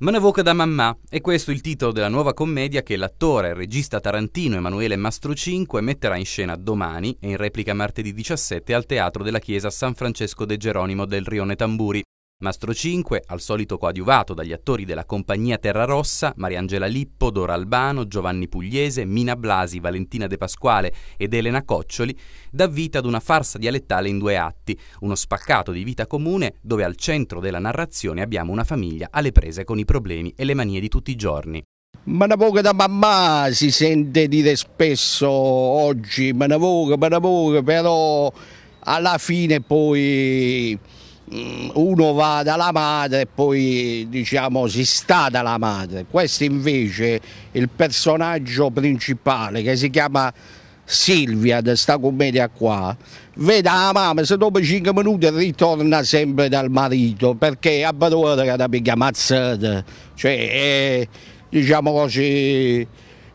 Manavoca da mamma è questo il titolo della nuova commedia che l'attore e regista tarantino Emanuele Mastrocinque metterà in scena domani e in replica martedì 17 al Teatro della Chiesa San Francesco de Geronimo del Rione Tamburi. Mastro 5, al solito coadiuvato dagli attori della compagnia Terrarossa, Mariangela Lippo, Dora Albano, Giovanni Pugliese, Mina Blasi, Valentina De Pasquale ed Elena Coccioli, dà vita ad una farsa dialettale in due atti, uno spaccato di vita comune dove al centro della narrazione abbiamo una famiglia alle prese con i problemi e le manie di tutti i giorni. Ma una poca da mamma si sente dire spesso oggi, ma una poca, ma una poca, però alla fine poi Mm, uno va dalla madre e poi diciamo si sta dalla madre. Questo invece il personaggio principale che si chiama Silvia di questa commedia qua, vede la mamma se dopo 5 minuti ritorna sempre dal marito perché a Barone era da picchia mazzata, cioè è, diciamo così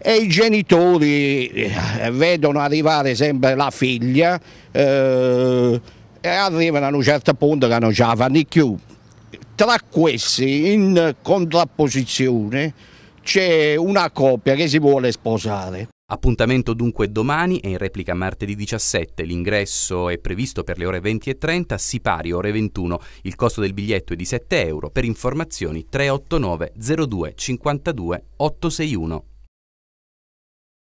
e i genitori eh, vedono arrivare sempre la figlia eh, e arrivano a un certo punto che non ce la fanno più. Tra questi, in contrapposizione, c'è una coppia che si vuole sposare. Appuntamento dunque domani e in replica martedì 17. L'ingresso è previsto per le ore 20 e 30, si pari ore 21. Il costo del biglietto è di 7 euro. Per informazioni 389 02 52 861.